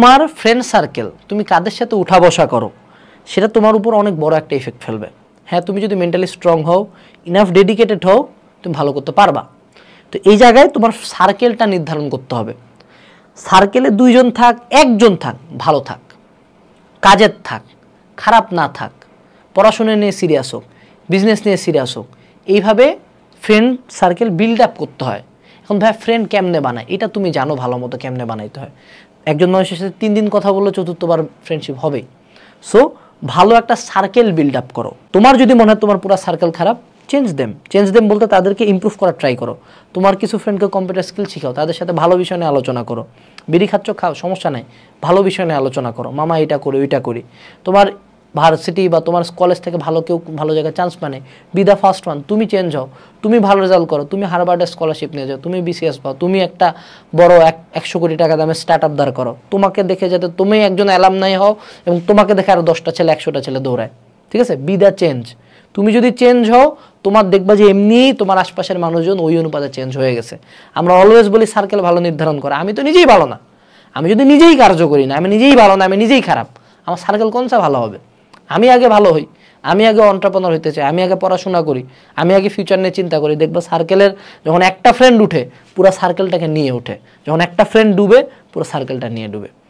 তোমার friend circle তুমি কাদের সাথে উঠা বসা করো সেটা তোমার উপর অনেক বড় একটা ইফেক্ট ফেলবে হ্যাঁ তুমি যদি মেন্টালি স্ট্রং হও ইনাফ ডেডিকেটেড হও তুমি ভালো করতে পারবা তো এই জায়গায় তোমার সার্কেলটা নির্ধারণ করতে হবে সার্কেলে দুইজন থাক একজন থাক ভালো থাক কাজের থাক খারাপ না থাক পড়াশোনা নিয়ে সিরিয়াস হোক বিজনেস নিয়ে সিরিয়াস হোক এইভাবে ফ্রেন্ড সার্কেল বিল্ড আপ করতে হয় এখন ভাই ফ্রেন্ড কেমনে বানায় এটা তুমি জানো ভালো মতো কেমনে বানাইতে হয় একজন মানুষের সাথে তিন দিন কথা বললে চতুর্থবার ফ্রেন্ডশিপ হবেই সো ভালো একটা সার্কেল বিল্ড আপ করো তোমার যদি মনে হয় তোমার পুরো সার্কেল খারাপ চেঞ্জ দেম চেঞ্জ দেম বলতে তাদেরকে ইম্প্রুভ করার ট্রাই করো তোমার কিছু ফ্রেন্ডকে কম্পিউটার স্কিল শিখাও তাদের সাথে ভালো বিষয় নিয়ে আলোচনা করো বিড়ি খাচ্ছ খাও সমস্যা নাই ভালো বিষয় নিয়ে আলোচনা করো মামা এটা করি ওইটা করি তোমার ভার্সিটি বা তোমার কলেজ থেকে ভালো কেউ ভালো জায়গায় চান্স পানে বি দ্য ফার্স্ট ওয়ান তুমি চেঞ্জ হও তুমি ভালো রেজাল্ট করো তুমি হারবার্ডে স্কলারশিপ নিয়ে যাও তুমি বিসিএস পাও তুমি একটা বড় এক একশো কোটি টাকা দামে স্টার্ট আপ দাঁড় করো তোমাকে দেখে যাতে তুমি একজন নাই হও এবং তোমাকে দেখে আরও দশটা ছেলে একশোটা ছেলে দৌড়ায় ঠিক আছে বি দ্য চেঞ্জ তুমি যদি চেঞ্জ হও তোমার দেখবা যে এমনিই তোমার আশপাশের মানুষজন ওই অনুপাতে চেঞ্জ হয়ে গেছে আমরা অলওয়েজ বলি সার্কেল ভালো নির্ধারণ করে আমি তো নিজেই ভালো না আমি যদি নিজেই কার্য করি না আমি নিজেই ভালো না আমি নিজেই খারাপ আমার সার্কেল কোনটা ভালো হবে আমি আগে ভালো হই আমি আগে অন্টারপ্রনার হইতে চাই আমি আগে পড়াশোনা করি আমি আগে ফিউচার নিয়ে চিন্তা করি দেখবো সার্কেলের যখন একটা ফ্রেন্ড উঠে পুরো সার্কেলটাকে নিয়ে উঠে যখন একটা ফ্রেন্ড ডুবে পুরো সার্কেলটা নিয়ে ডুবে